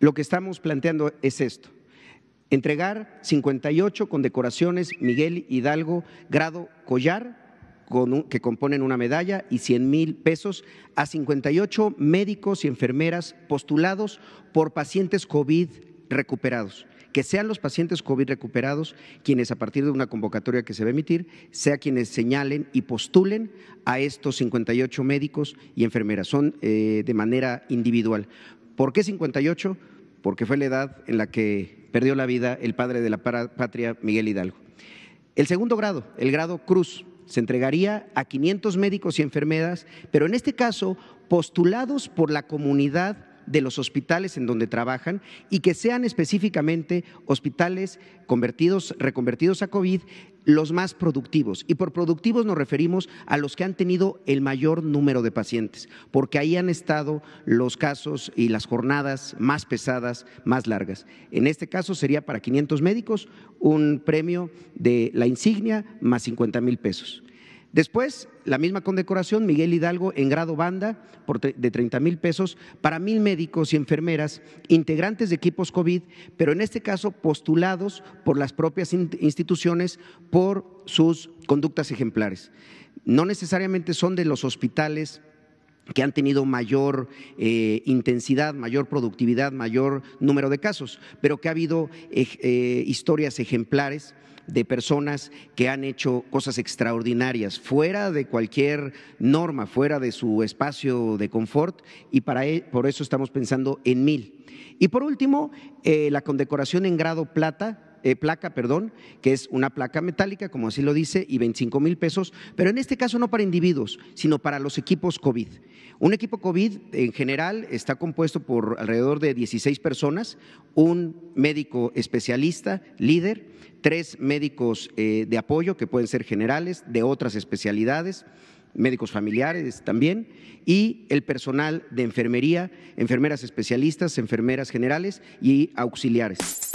Lo que estamos planteando es esto, entregar 58 condecoraciones Miguel Hidalgo grado collar que componen una medalla y 100 mil pesos a 58 médicos y enfermeras postulados por pacientes COVID recuperados. Que sean los pacientes COVID recuperados quienes a partir de una convocatoria que se va a emitir, sea quienes señalen y postulen a estos 58 médicos y enfermeras. Son eh, de manera individual. ¿Por qué 58? Porque fue la edad en la que perdió la vida el padre de la patria, Miguel Hidalgo. El segundo grado, el grado Cruz, se entregaría a 500 médicos y enfermeras, pero en este caso postulados por la comunidad de los hospitales en donde trabajan y que sean específicamente hospitales convertidos, reconvertidos a COVID los más productivos. Y por productivos nos referimos a los que han tenido el mayor número de pacientes, porque ahí han estado los casos y las jornadas más pesadas, más largas. En este caso sería para 500 médicos un premio de la insignia más 50 mil pesos. Después, la misma condecoración, Miguel Hidalgo en grado banda de 30 mil pesos para mil médicos y enfermeras, integrantes de equipos COVID, pero en este caso postulados por las propias instituciones por sus conductas ejemplares. No necesariamente son de los hospitales que han tenido mayor eh, intensidad, mayor productividad, mayor número de casos, pero que ha habido eh, eh, historias ejemplares de personas que han hecho cosas extraordinarias, fuera de cualquier norma, fuera de su espacio de confort, y para, e, por eso estamos pensando en mil. Y por último, eh, la condecoración en grado plata eh, placa, perdón, que es una placa metálica, como así lo dice, y 25 mil pesos, pero en este caso no para individuos, sino para los equipos COVID. Un equipo COVID en general está compuesto por alrededor de 16 personas, un médico especialista, líder, tres médicos eh, de apoyo que pueden ser generales, de otras especialidades médicos familiares también, y el personal de enfermería, enfermeras especialistas, enfermeras generales y auxiliares.